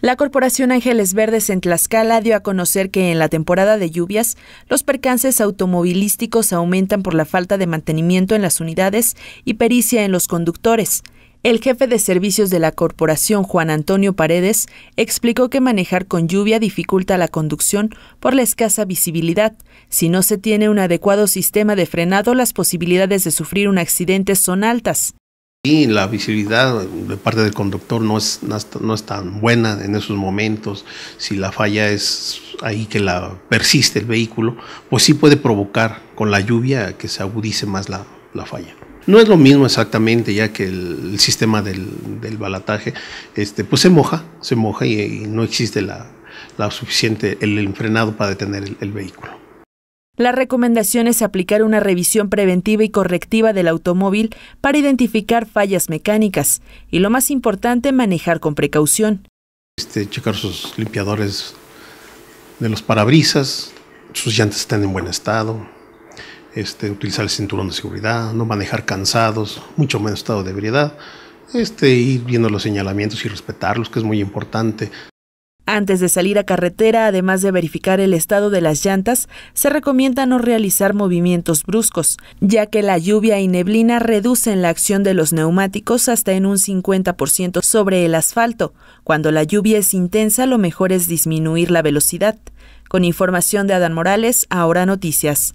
La Corporación Ángeles Verdes en Tlaxcala dio a conocer que en la temporada de lluvias los percances automovilísticos aumentan por la falta de mantenimiento en las unidades y pericia en los conductores. El jefe de servicios de la corporación, Juan Antonio Paredes, explicó que manejar con lluvia dificulta la conducción por la escasa visibilidad. Si no se tiene un adecuado sistema de frenado, las posibilidades de sufrir un accidente son altas. Y la visibilidad de parte del conductor no es, no es tan buena en esos momentos. Si la falla es ahí que la persiste el vehículo, pues sí puede provocar con la lluvia que se agudice más la, falla. No es lo mismo exactamente, ya que el, sistema del, balataje este, pues se moja, se moja y, no existe la, suficiente, el, frenado para detener el vehículo. La recomendación es aplicar una revisión preventiva y correctiva del automóvil para identificar fallas mecánicas y lo más importante, manejar con precaución. Este, checar sus limpiadores de los parabrisas, sus llantes estén en buen estado, este, utilizar el cinturón de seguridad, no manejar cansados, mucho menos estado de ebriedad, este, ir viendo los señalamientos y respetarlos, que es muy importante. Antes de salir a carretera, además de verificar el estado de las llantas, se recomienda no realizar movimientos bruscos, ya que la lluvia y neblina reducen la acción de los neumáticos hasta en un 50% sobre el asfalto. Cuando la lluvia es intensa, lo mejor es disminuir la velocidad. Con información de Adán Morales, ahora noticias.